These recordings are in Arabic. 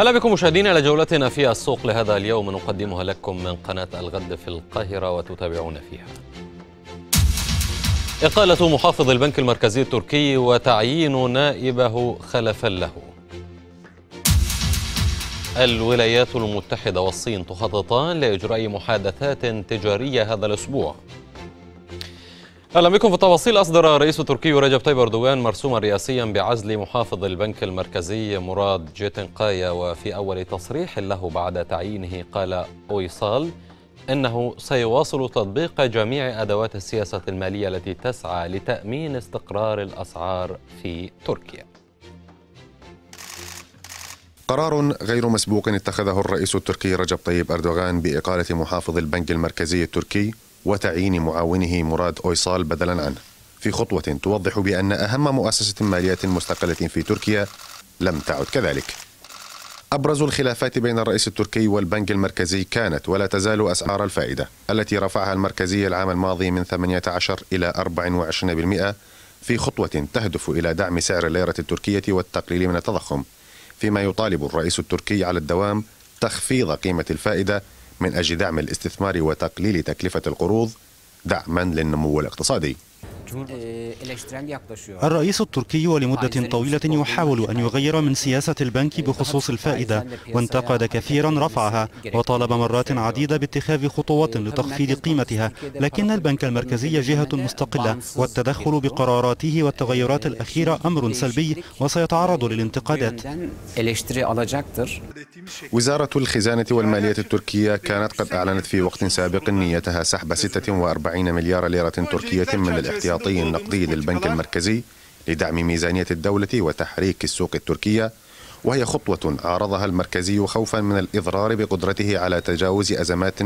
اهلا بكم مشاهدينا إلى جولتنا في السوق لهذا اليوم نقدمها لكم من قناة الغد في القاهرة وتتابعون فيها إقالة محافظ البنك المركزي التركي وتعيين نائبه خلفا له الولايات المتحدة والصين تخططان لإجراء محادثات تجارية هذا الأسبوع اهلا بكم في التفاصيل اصدر الرئيس التركي رجب طيب اردوغان مرسوما رئاسيا بعزل محافظ البنك المركزي مراد قايا وفي اول تصريح له بعد تعيينه قال اويصال انه سيواصل تطبيق جميع ادوات السياسه الماليه التي تسعى لتامين استقرار الاسعار في تركيا قرار غير مسبوق اتخذه الرئيس التركي رجب طيب اردوغان باقاله محافظ البنك المركزي التركي وتعيين معاونه مراد أويصال بدلا عنه في خطوة توضح بأن أهم مؤسسة مالية مستقلة في تركيا لم تعد كذلك أبرز الخلافات بين الرئيس التركي والبنك المركزي كانت ولا تزال أسعار الفائدة التي رفعها المركزي العام الماضي من 18 إلى 24% في خطوة تهدف إلى دعم سعر الليرة التركية والتقليل من التضخم فيما يطالب الرئيس التركي على الدوام تخفيض قيمة الفائدة من أجل دعم الاستثمار وتقليل تكلفة القروض دعما للنمو الاقتصادي الرئيس التركي ولمدة طويلة يحاول أن يغير من سياسة البنك بخصوص الفائدة وانتقد كثيرا رفعها وطالب مرات عديدة باتخاذ خطوات لتخفيض قيمتها لكن البنك المركزي جهة مستقلة والتدخل بقراراته والتغيرات الأخيرة أمر سلبي وسيتعرض للانتقادات وزارة الخزانة والمالية التركية كانت قد أعلنت في وقت سابق نيتها سحب 46 مليار ليرة تركية من الاحتياط احتياطي النقدي للبنك المركزي لدعم ميزانية الدولة وتحريك السوق التركية وهي خطوة عارضها المركزي خوفا من الإضرار بقدرته على تجاوز أزمات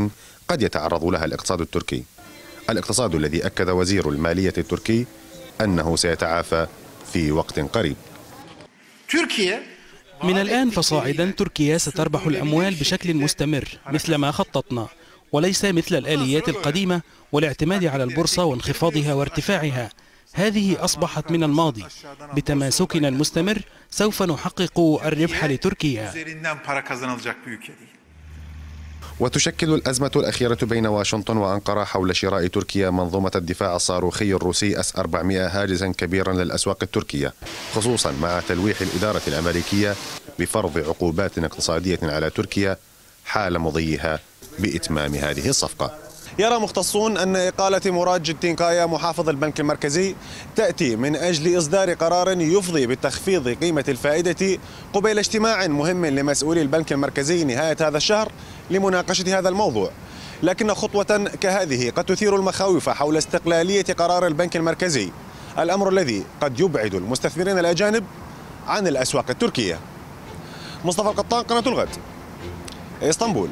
قد يتعرض لها الاقتصاد التركي الاقتصاد الذي أكد وزير المالية التركي أنه سيتعافى في وقت قريب تركيا من الآن فصاعدا تركيا ستربح الأموال بشكل مستمر مثلما خططنا وليس مثل الآليات القديمة والاعتماد على البورصة وانخفاضها وارتفاعها هذه أصبحت من الماضي بتماسكنا المستمر سوف نحقق الربح لتركيا وتشكل الأزمة الأخيرة بين واشنطن وأنقرة حول شراء تركيا منظومة الدفاع الصاروخي الروسي أس 400 هاجسا كبيرا للأسواق التركية خصوصا مع تلويح الإدارة الأمريكية بفرض عقوبات اقتصادية على تركيا حال مضيها بإتمام هذه الصفقة يرى مختصون أن إقالة مراد جتينكايا محافظ البنك المركزي تأتي من أجل إصدار قرار يفضي بتخفيض قيمة الفائدة قبيل اجتماع مهم لمسؤولي البنك المركزي نهاية هذا الشهر لمناقشة هذا الموضوع لكن خطوة كهذه قد تثير المخاوف حول استقلالية قرار البنك المركزي الأمر الذي قد يبعد المستثمرين الأجانب عن الأسواق التركية مصطفى القطان قناة الغد اسطنبول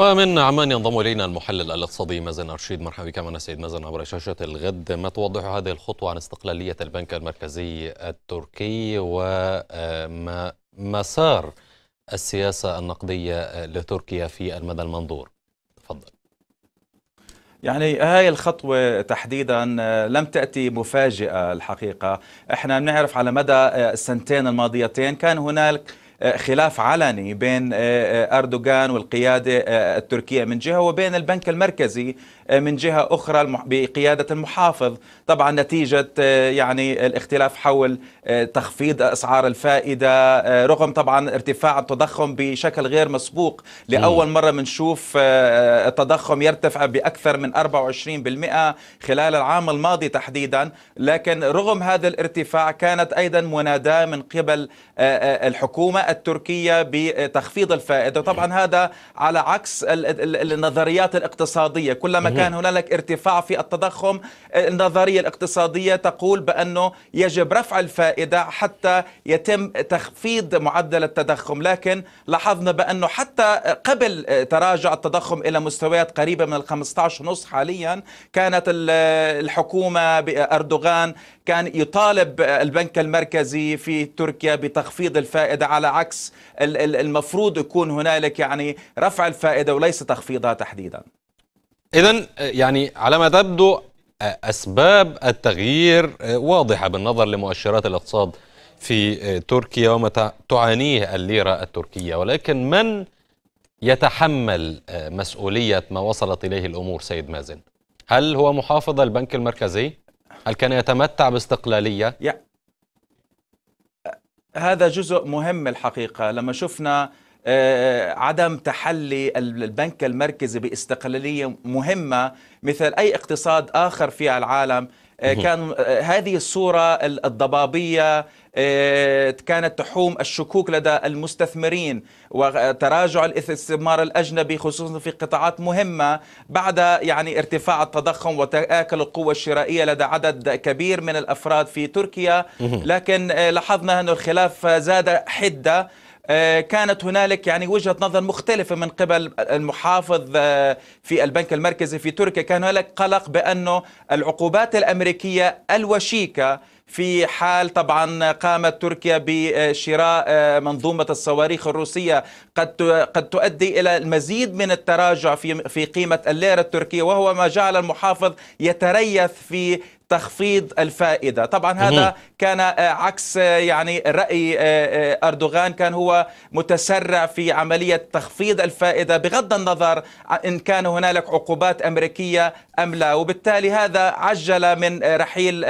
ومن عمان ينضم الينا المحلل الاقتصادي مازن ارشيد مرحبا بك معنا سيد مازن عبر شاشه الغد ما توضح هذه الخطوه عن استقلاليه البنك المركزي التركي وما مسار السياسه النقديه لتركيا في المدى المنظور تفضل يعني هاي الخطوة تحديدا لم تأتي مفاجئة الحقيقة احنا بنعرف على مدى السنتين الماضيتين كان هناك آه، خلاف علني بين آه، آه، أردوغان والقيادة التركية من جهة وبين البنك المركزي آه، من جهة أخرى بقيادة المحافظ طبعا نتيجة آه، يعني الاختلاف حول آه، تخفيض أسعار الفائدة رغم طبعا ارتفاع التضخم بشكل غير مسبوق لأول مرة بنشوف التضخم يرتفع بأكثر من 24% خلال العام الماضي تحديدا لكن رغم هذا الارتفاع كانت أيضا مناداة من قبل الحكومة التركية بتخفيض الفائدة طبعا هذا على عكس النظريات الاقتصادية كلما كان هنالك ارتفاع في التضخم آه، النظرية الاقتصادية تقول بأنه يجب رفع الفائدة حتى يتم تخفيض معدل التضخم لكن لاحظنا بأنه حتى قبل آه، تراجع التضخم إلى مستويات قريبة من الخمسة ونص حاليا كانت آه، الحكومة بأردوغان كان يطالب البنك المركزي في تركيا بتخفيض الفائدة على عكس المفروض يكون هنالك يعني رفع الفائدة وليس تخفيضها تحديدا إذا آه، يعني على ما تبدو آه، أسباب التغيير آه، واضحة بالنظر لمؤشرات الاقتصاد في تركيا وما تعانيه الليرة التركية ولكن من يتحمل مسؤولية ما وصلت إليه الأمور سيد مازن هل هو محافظ البنك المركزي؟ هل كان يتمتع باستقلالية؟ هذا جزء مهم الحقيقة لما شفنا آه، عدم تحلي البنك المركزي باستقلاليه مهمه مثل اي اقتصاد اخر في العالم آه، كان آه، هذه الصورة الضبابية كانت تحوم الشكوك لدى المستثمرين وتراجع الاستثمار الأجنبي خصوصا في قطاعات مهمة بعد يعني ارتفاع التضخم وتآكل القوة الشرائية لدى عدد كبير من الأفراد في تركيا لكن لاحظنا أن الخلاف زاد حدة آه، كانت هنالك يعني وجهه نظر مختلفه من قبل المحافظ آه، في البنك المركزي في تركيا كان هنالك قلق بانه العقوبات الامريكيه الوشيكه في حال طبعا قامت تركيا بشراء آه، منظومه الصواريخ الروسيه قد قد تؤدي الى المزيد من التراجع في في قيمه الليره التركيه وهو ما جعل المحافظ يتريث في تخفيض الفائدة طبعا هذا كان آه، عكس آه، يعني رأي آه، أردوغان كان هو متسرع في عملية تخفيض الفائدة بغض النظر إن كان هنالك عقوبات أمريكية أم لا وبالتالي هذا عجل من رحيل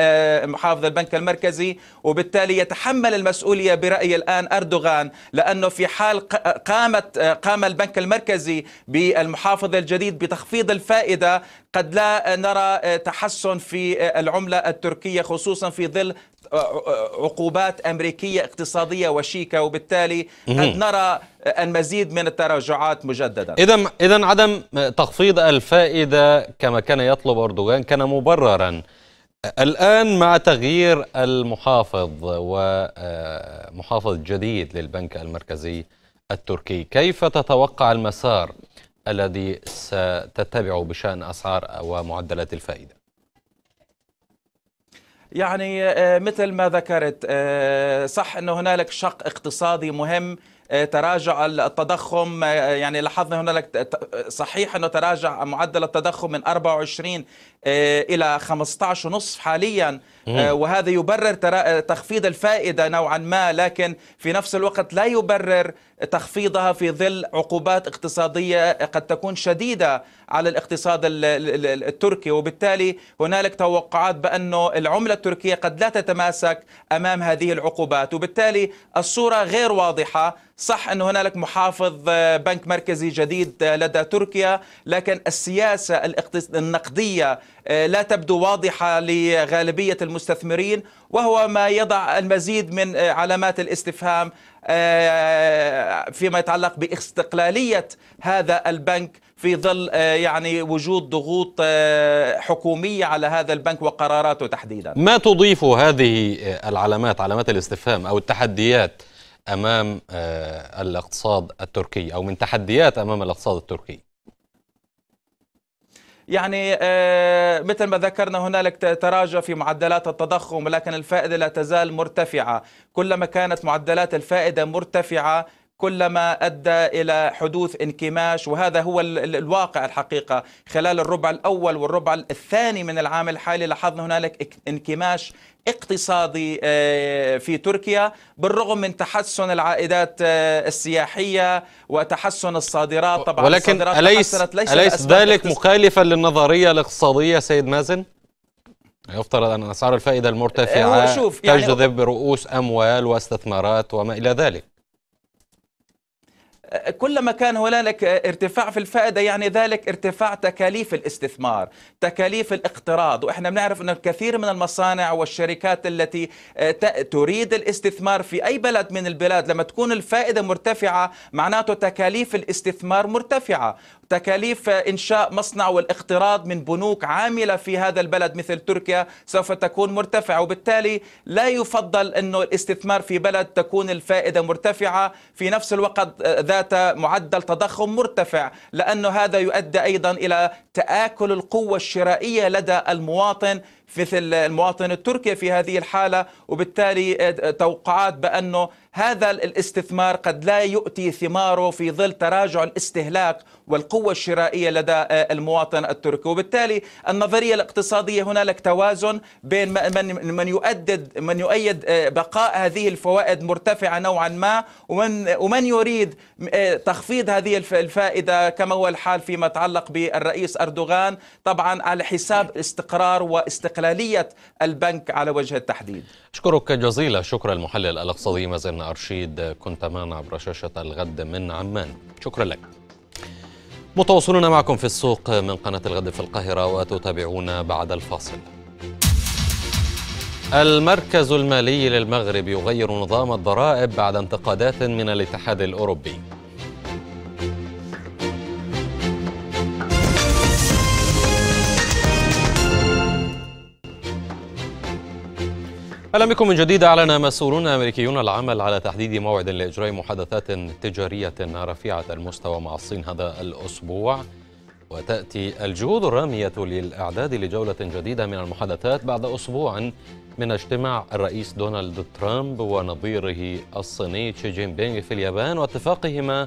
محافظ البنك المركزي وبالتالي يتحمل المسؤولية برأيي الآن أردوغان لأنه في حال قامت قام البنك المركزي بالمحافظ الجديد بتخفيض الفائدة قد لا نرى آه، تحسن في آه، العملة التركية خصوصا في ظل آه، عقوبات أمريكية اقتصادية وشيكة وبالتالي قد نرى المزيد من التراجعات مجددا إذا إذا عدم تخفيض الفائدة كما كان يطلب أردوغان كان مبررا الآن مع تغيير المحافظ ومحافظ جديد للبنك المركزي التركي كيف تتوقع المسار الذي ستتبعه بشأن أسعار ومعدلات الفائدة؟ يعني آه، مثل ما ذكرت آه، صح أنه هنالك شق اقتصادي مهم آه، تراجع التضخم يعني لاحظنا هنالك صحيح انه تراجع معدل التضخم من 24 آه، إلى 15 ونصف حاليا آه، وهذا يبرر تخفيض الفائدة نوعا ما لكن في نفس الوقت لا يبرر تخفيضها في ظل عقوبات اقتصادية قد تكون شديدة على الاقتصاد التركي وبالتالي هنالك توقعات بأنه العملة التركية قد لا تتماسك أمام هذه العقوبات وبالتالي الصورة غير واضحة صح أن هنالك محافظ آه، بنك مركزي جديد لدى تركيا لكن السياسة النقدية آه، لا تبدو واضحة لغالبية المستثمرين وهو ما يضع المزيد من آه، علامات الاستفهام آه، فيما يتعلق باستقلالية هذا البنك في ظل يعني وجود ضغوط حكومية على هذا البنك وقراراته تحديدا ما تضيف هذه العلامات علامات الاستفهام أو التحديات أمام الاقتصاد التركي أو من تحديات أمام الاقتصاد التركي يعني آه, مثل ما ذكرنا هنالك تراجع في معدلات التضخم لكن الفائدة لا تزال مرتفعة كلما كانت معدلات الفائدة مرتفعة كلما ادى الى حدوث انكماش وهذا هو الواقع الحقيقه خلال الربع الاول والربع الثاني من العام الحالي لاحظنا هنالك انكماش اقتصادي آه، في تركيا بالرغم من تحسن العائدات آه، السياحيه وتحسن الصادرات طبعا ولكن الصادرات أليس, ليس أليس ذلك مخالفا للنظريه الاقتصاديه سيد مازن؟ يفترض أن أسعار الفائدة المرتفعة آه، شوف يعني تجذب رؤوس أموال واستثمارات وما إلى ذلك كلما كان هنالك ارتفاع في الفائده يعني ذلك ارتفاع تكاليف الاستثمار، تكاليف الاقتراض، واحنا بنعرف ان الكثير من المصانع والشركات التي آه، تريد الاستثمار في اي بلد من البلاد لما تكون الفائده مرتفعه معناته تكاليف الاستثمار مرتفعه، تكاليف انشاء مصنع والاقتراض من بنوك عامله في هذا البلد مثل تركيا سوف تكون مرتفعه وبالتالي لا يفضل انه الاستثمار في بلد تكون الفائده مرتفعه في نفس الوقت آه، ذات ذات معدل تضخم مرتفع لأن هذا يؤدي أيضا إلى تآكل القوة الشرائية لدى المواطن مثل المواطن التركي في هذه الحالة وبالتالي توقعات بأنه هذا الاستثمار قد لا يؤتي ثماره في ظل تراجع الاستهلاك والقوة الشرائية لدى آه، المواطن التركي وبالتالي النظرية الاقتصادية هنالك توازن بين من من يؤدد من يؤيد آه، بقاء هذه الفوائد مرتفعة نوعا ما ومن ومن يريد آه، تخفيض هذه الفائدة كما هو الحال فيما يتعلق بالرئيس أردوغان طبعا على حساب إيه. استقرار واستقلالية البنك على وجه التحديد أشكرك جزيل شكرا المحلل الاقتصادي مازن أرشيد كنت معنا عبر شاشة الغد من عمان شكرا لك متواصلون معكم في السوق من قناة الغد في القاهرة وتتابعونا بعد الفاصل المركز المالي للمغرب يغير نظام الضرائب بعد انتقادات من الاتحاد الأوروبي أهلا بكم من جديد أعلن مسؤولون أمريكيون العمل على تحديد موعد لإجراء محادثات تجارية رفيعة المستوى مع الصين هذا الأسبوع وتأتي الجهود الرامية للإعداد لجولة جديدة من المحادثات بعد أسبوع من اجتماع الرئيس دونالد ترامب ونظيره الصيني شي جين بينغ في اليابان واتفاقهما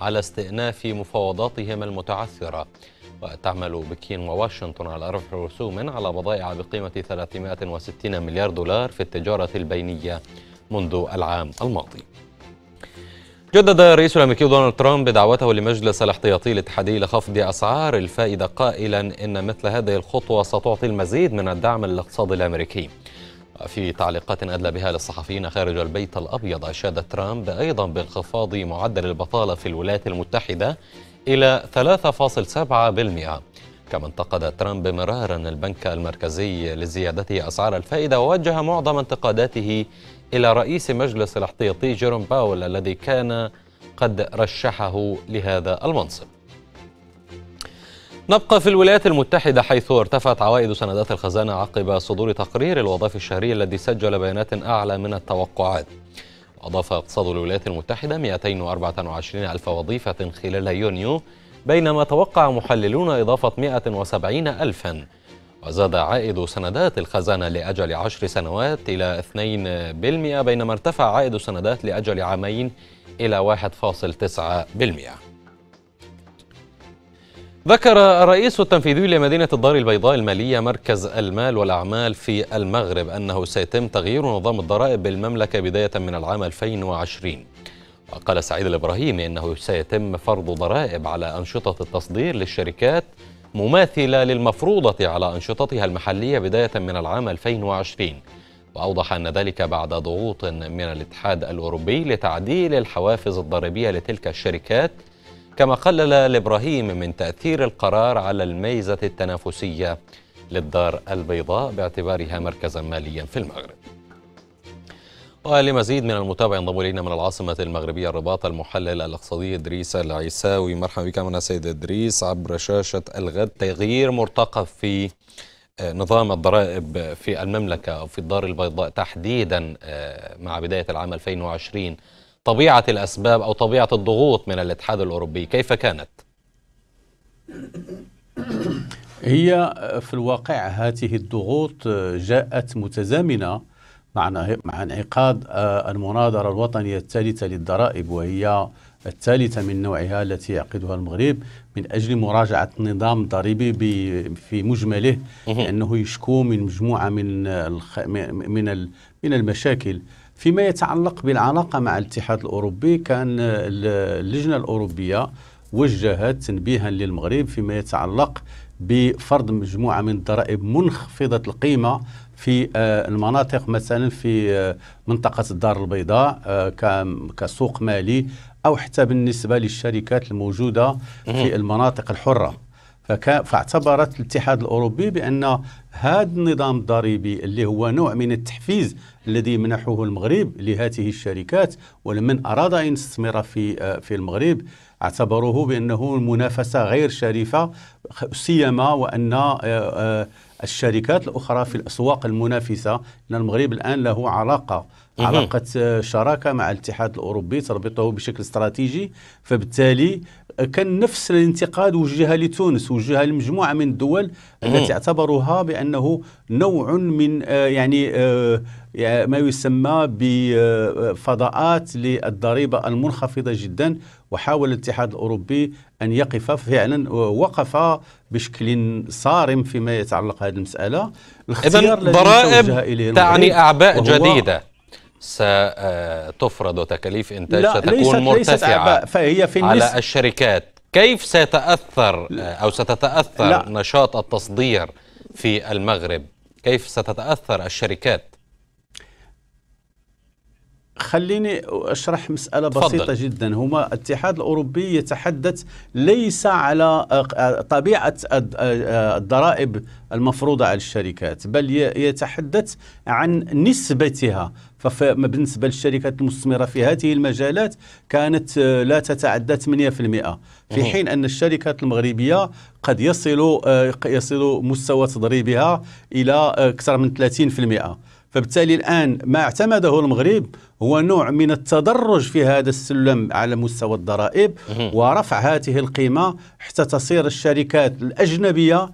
على استئناف مفاوضاتهما المتعثرة وتعمل بكين وواشنطن على رفع رسوم على بضائع بقيمة 360 مليار دولار في التجارة البينية منذ العام الماضي جدد الرئيس الامريكي دونالد ترامب دعوته لمجلس الاحتياطي الاتحادي لخفض اسعار الفائده قائلا ان مثل هذه الخطوه ستعطي المزيد من الدعم للاقتصاد الامريكي. في تعليقات أدلى بها للصحفيين خارج البيت الأبيض أشاد ترامب أيضا بانخفاض معدل البطالة في الولايات المتحدة إلى 3.7% كما انتقد ترامب مرارا البنك المركزي لزيادته أسعار الفائدة ووجه معظم انتقاداته إلى رئيس مجلس الاحتياطي جيروم باول الذي كان قد رشحه لهذا المنصب نبقى في الولايات المتحدة حيث ارتفعت عوائد سندات الخزانة عقب صدور تقرير الوظائف الشهرية الذي سجل بيانات أعلى من التوقعات أضاف اقتصاد الولايات المتحدة 224 ألف وظيفة خلال يونيو بينما توقع محللون إضافة 170 ألفاً وزاد عائد سندات الخزانة لأجل عشر سنوات إلى 2% بينما ارتفع عائد السندات لأجل عامين إلى 1.9% ذكر الرئيس التنفيذي لمدينة الدار البيضاء المالية مركز المال والأعمال في المغرب أنه سيتم تغيير نظام الضرائب بالمملكة بداية من العام 2020 وقال سعيد الإبراهيمي أنه سيتم فرض ضرائب على أنشطة التصدير للشركات مماثلة للمفروضة على أنشطتها المحلية بداية من العام 2020 وأوضح أن ذلك بعد ضغوط من الاتحاد الأوروبي لتعديل الحوافز الضريبية لتلك الشركات كما قلل لابراهيم من تأثير القرار على الميزة التنافسية للدار البيضاء باعتبارها مركزا ماليا في المغرب ولمزيد من المتابع ينضم إلينا من العاصمة المغربية الرباط المحلل الاقتصادي إدريس العيساوي مرحبا بك معنا سيد إدريس عبر شاشة الغد تغيير مرتقب في آه، نظام الضرائب في المملكة أو في الدار البيضاء تحديدا آه، مع بداية العام 2020 طبيعة الأسباب أو طبيعة الضغوط من الاتحاد الأوروبي كيف كانت؟ هي في الواقع هذه الضغوط جاءت متزامنة مع انعقاد آه، المناظرة الوطنية الثالثة للضرائب وهي الثالثة من نوعها التي يعقدها المغرب من أجل مراجعة النظام الضريبي في مجمله لأنه يشكو من مجموعة من من المشاكل فيما يتعلق بالعلاقة مع الاتحاد الأوروبي كان اللجنة الأوروبية وجهت تنبيها للمغرب فيما يتعلق بفرض مجموعة من الضرائب منخفضة القيمة في آه، المناطق مثلا في آه، منطقة الدار البيضاء آه، كسوق مالي أو حتى بالنسبة للشركات الموجودة في المناطق الحرة فاعتبرت الاتحاد الاوروبي بان هذا النظام الضريبي اللي هو نوع من التحفيز الذي منحه المغرب لهذه الشركات ولمن اراد ان يستثمر في في المغرب اعتبروه بانه منافسه غير شريفه سيما وان آه، آه، الشركات الاخرى في الاسواق المنافسه لان المغرب الان له علاقه علاقة آه، شراكة مع الاتحاد الأوروبي تربطه بشكل استراتيجي فبالتالي آه، كان نفس الانتقاد وجهها لتونس وجهها لمجموعة من الدول التي اعتبروها بأنه نوع من آه، يعني ما يسمى بفضاءات للضريبة المنخفضة جدا وحاول الاتحاد الأوروبي أن يقف فعلا وقف بشكل صارم فيما يتعلق هذه المسألة الاختيار ضرائب تعني أعباء جديدة ستفرض وتكاليف إنتاج لا ستكون ليست مرتفعة ليست فهي في على الشركات كيف سيتأثر أو ستتأثر لا. نشاط التصدير في المغرب كيف ستتأثر الشركات خليني اشرح مساله بسيطه فضل. جدا هما الاتحاد الاوروبي يتحدث ليس على آه، آه، طبيعه آه، الضرائب المفروضه على الشركات بل يتحدث عن نسبتها فبالنسبه للشركات المستثمره في هذه المجالات كانت لا تتعدى 8% في حين ان الشركات المغربيه قد يصل يصل مستوى تضريبها الى اكثر من 30% فبالتالي الآن ما اعتمده المغرب هو نوع من التدرج في هذا السلم على مستوى الضرائب ورفع هذه القيمة حتى تصير الشركات الأجنبية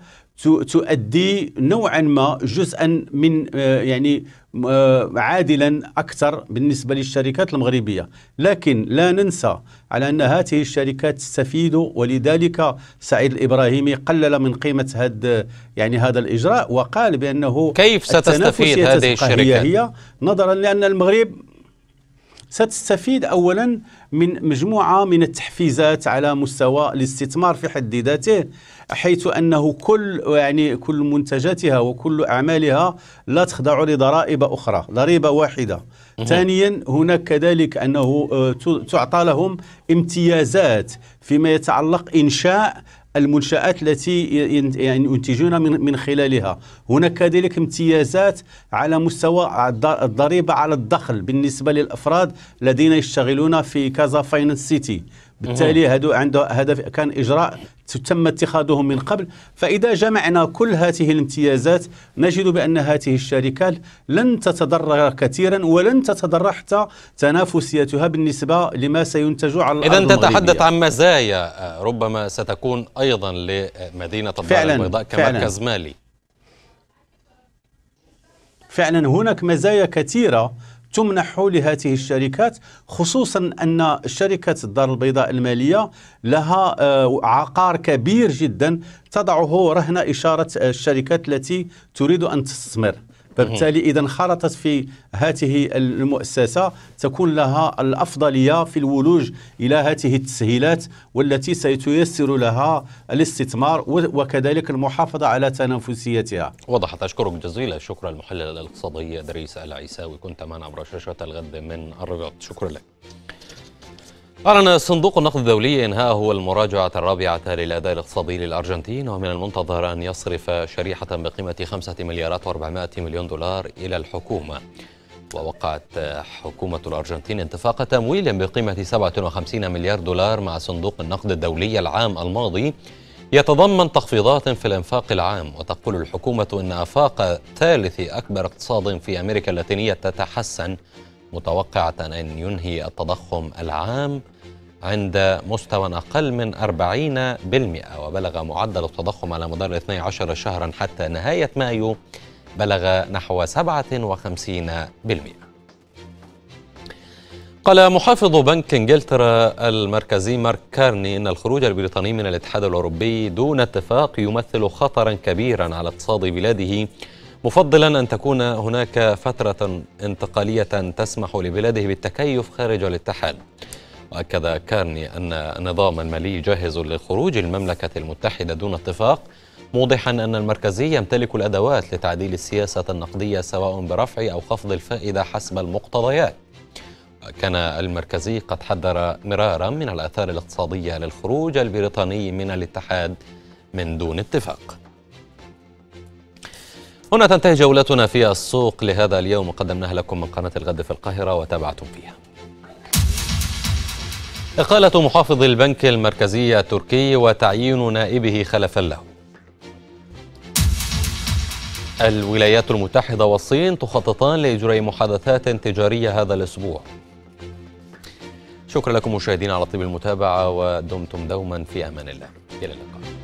تؤدي نوعا ما جزءا من آه، يعني آه، عادلا اكثر بالنسبه للشركات المغربيه، لكن لا ننسى على ان هذه الشركات تستفيد ولذلك سعيد الابراهيمي قلل من قيمه هذا يعني هذا الاجراء وقال بانه كيف ستستفيد هذه الشركات؟ هي نظرا لان المغرب ستستفيد اولا من مجموعه من التحفيزات على مستوى الاستثمار في حد ذاته حيث انه كل يعني كل منتجاتها وكل اعمالها لا تخضع لضرائب اخرى، ضريبه واحده. ثانيا هناك كذلك انه آه، تعطى لهم امتيازات فيما يتعلق انشاء المنشآت التي يعني ينتجون من خلالها هناك كذلك امتيازات على مستوى الضريبة على الدخل بالنسبة للأفراد الذين يشتغلون في كازا فاينانس سيتي بالتالي هذا عنده هدف كان اجراء تم اتخاذه من قبل فإذا جمعنا كل هذه الامتيازات نجد بأن هذه الشركات لن تتضرر كثيرا ولن تتضرر حتى تنافسيتها بالنسبة لما سينتج على الأرض إذا تتحدث عن مزايا ربما ستكون أيضا لمدينة الدار البيضاء كمركز فعلاً مالي فعلا هناك مزايا كثيرة تمنح لهذه الشركات خصوصا أن شركة الدار البيضاء المالية لها آه، عقار كبير جدا تضعه رهن إشارة الشركات التي تريد أن تستثمر فبالتالي اذا انخرطت في هذه المؤسسه تكون لها الافضليه في الولوج الى هذه التسهيلات والتي سيتيسر لها الاستثمار وكذلك المحافظه على تنافسيتها. وضحت اشكرك جزيلا شكرا المحلل الاقتصادي ادريس العيساوي كنت معنا عبر شاشه الغد من الرباط شكرا لك. أعلن صندوق النقد الدولي إنهاءه المراجعة الرابعة للأداء الاقتصادي للأرجنتين ومن المنتظر أن يصرف شريحة بقيمة 5 مليارات و400 مليون دولار إلى الحكومة ووقعت حكومة الأرجنتين اتفاق تمويل بقيمة 57 مليار دولار مع صندوق النقد الدولي العام الماضي يتضمن تخفيضات في الإنفاق العام وتقول الحكومة أن آفاق ثالث أكبر اقتصاد في أمريكا اللاتينية تتحسن متوقعة أن ينهي التضخم العام عند مستوى أقل من 40% وبلغ معدل التضخم على مدار 12 شهرا حتى نهاية مايو بلغ نحو 57%. قال محافظ بنك انجلترا المركزي مارك كارني ان الخروج البريطاني من الاتحاد الاوروبي دون اتفاق يمثل خطرا كبيرا على اقتصاد بلاده مفضلا أن تكون هناك فترة انتقالية تسمح لبلاده بالتكيف خارج الاتحاد وأكد كارني أن النظام المالي جاهز لخروج المملكة المتحدة دون اتفاق موضحا أن المركزي يمتلك الأدوات لتعديل السياسة النقدية سواء برفع أو خفض الفائدة حسب المقتضيات كان المركزي قد حذر مرارا من الآثار الاقتصادية للخروج البريطاني من الاتحاد من دون اتفاق هنا تنتهي جولتنا في السوق لهذا اليوم قدمناها لكم من قناة الغد في القاهرة وتابعتم فيها إقالة محافظ البنك المركزي التركي وتعيين نائبه خلفا له الولايات المتحدة والصين تخططان لإجراء محادثات تجارية هذا الأسبوع شكرا لكم مشاهدينا على طيب المتابعة ودمتم دوما في أمان الله إلى اللقاء